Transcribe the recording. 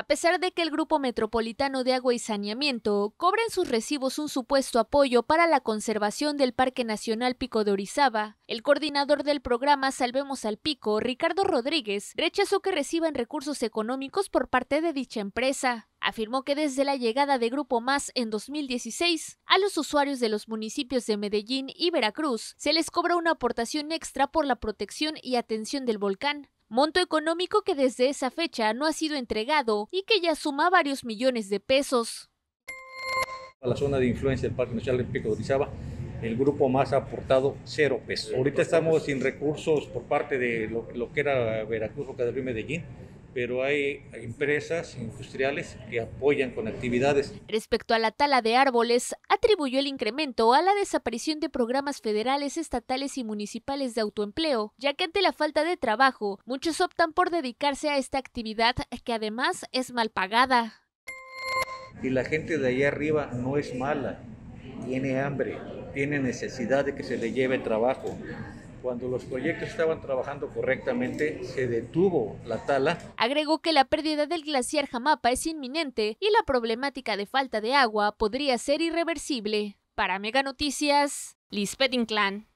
A pesar de que el Grupo Metropolitano de Agua y Saneamiento cobra en sus recibos un supuesto apoyo para la conservación del Parque Nacional Pico de Orizaba, el coordinador del programa Salvemos al Pico, Ricardo Rodríguez, rechazó que reciban recursos económicos por parte de dicha empresa. Afirmó que desde la llegada de Grupo Más en 2016, a los usuarios de los municipios de Medellín y Veracruz se les cobra una aportación extra por la protección y atención del volcán monto económico que desde esa fecha no ha sido entregado y que ya suma varios millones de pesos. A la zona de influencia del Parque Nacional del Pico de Orizaba, el grupo más ha aportado cero pesos. Ahorita estamos sin recursos por parte de lo, que era Veracruz, o del Medellín, pero hay empresas industriales que apoyan con actividades. Respecto a la tala de árboles, atribuyó el incremento a la desaparición de programas federales, estatales y municipales de autoempleo, ya que ante la falta de trabajo, muchos optan por dedicarse a esta actividad que además es mal pagada. Y la gente de allá arriba no es mala, tiene hambre, tiene necesidad de que se le lleve trabajo cuando los proyectos estaban trabajando correctamente, se detuvo la tala. Agregó que la pérdida del glaciar Jamapa es inminente y la problemática de falta de agua podría ser irreversible. Para Mega Noticias, Lisbeth Inclán.